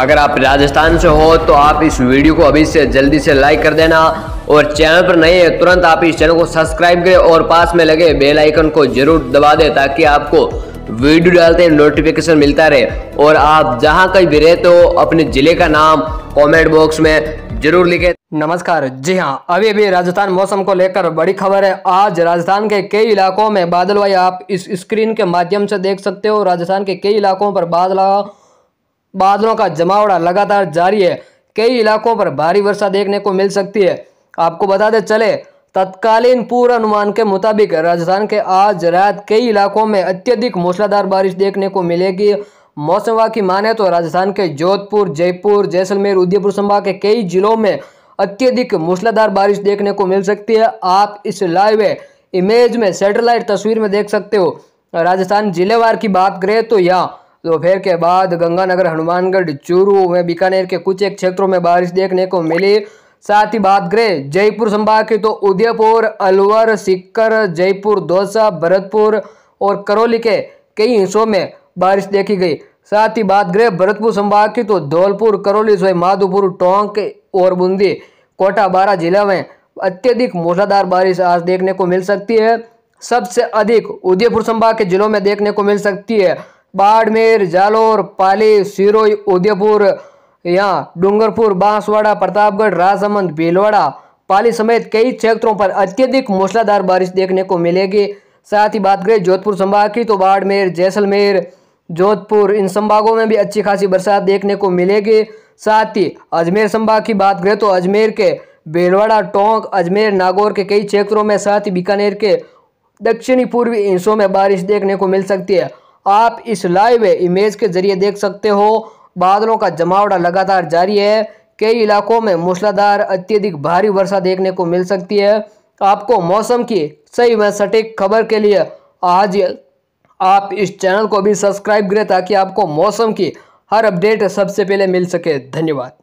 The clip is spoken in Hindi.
अगर आप राजस्थान से हो तो आप इस वीडियो को अभी से जल्दी से लाइक कर देना और चैनल पर नए हैं तुरंत आप इस चैनल को सब्सक्राइब करें और पास में लगे बेल आइकन को जरूर दबा दें ताकि आपको वीडियो डालते हैं नोटिफिकेशन मिलता रहे और आप जहाँ कहीं भी रहते हो अपने ज़िले का नाम कमेंट बॉक्स में जरूर लिखे नमस्कार जी हाँ अभी अभी राजस्थान मौसम को लेकर बड़ी खबर है आज राजस्थान के कई इलाकों में बादल आप इस स्क्रीन के माध्यम से देख सकते हो राजस्थान के कई इलाकों पर बादल बादलों का जमावड़ा लगातार जारी है कई इलाकों पर भारी वर्षा देखने को मिल सकती है आपको बता दें चले तत्कालीन पूर्वानुमान के मुताबिक राजस्थान के आज रात कई इलाकों में अत्यधिक मूसलाधार बारिश देखने को मिलेगी मौसम विभाग की माने तो राजस्थान के जोधपुर जयपुर जैसलमेर उदयपुर संभाग के कई जिलों में अत्यधिक मूसलाधार बारिश देखने को मिल सकती है आप इस लाइव इमेज में सैटेलाइट तस्वीर में देख सकते हो राजस्थान जिलेवार की बात करें तो यहाँ दोपहर के बाद गंगानगर हनुमानगढ़ चूरू व बीकानेर के कुछ एक क्षेत्रों में बारिश देखने को मिली साथ ही बात करें जयपुर संभाग की तो उदयपुर अलवर सिक्कर जयपुर दौसा भरतपुर और करौली के कई हिस्सों में बारिश देखी गई साथ ही बात करें भरतपुर संभाग की तो धौलपुर करौली सोई माधोपुर टोंक और बूंदी कोटा बारह जिला में अत्यधिक मूसलाधार बारिश आज देखने को मिल सकती है सबसे अधिक उदयपुर संभाग के जिलों में देखने को मिल सकती है बाड़मेर जालोर पाली सिरोही उदयपुर यहाँ डूंगरपुर बांसवाड़ा प्रतापगढ़ राजसमंद भीलवाड़ा पाली समेत कई क्षेत्रों पर अत्यधिक मूसलाधार बारिश देखने को मिलेगी साथ ही बात करें जोधपुर संभाग की तो बाड़मेर जैसलमेर जोधपुर इन संभागों में भी अच्छी खासी बरसात देखने को मिलेगी साथ ही अजमेर संभाग की बात करें तो अजमेर के बेलवाड़ा टोंक अजमेर नागौर के कई क्षेत्रों में साथ ही बीकानेर के दक्षिणी पूर्वी हिस्सों में बारिश देखने को मिल सकती है आप इस लाइव इमेज के जरिए देख सकते हो बादलों का जमावड़ा लगातार जारी है कई इलाकों में मूसलाधार अत्यधिक भारी वर्षा देखने को मिल सकती है आपको मौसम की सही व सटीक खबर के लिए आज आप इस चैनल को भी सब्सक्राइब करें ताकि आपको मौसम की हर अपडेट सबसे पहले मिल सके धन्यवाद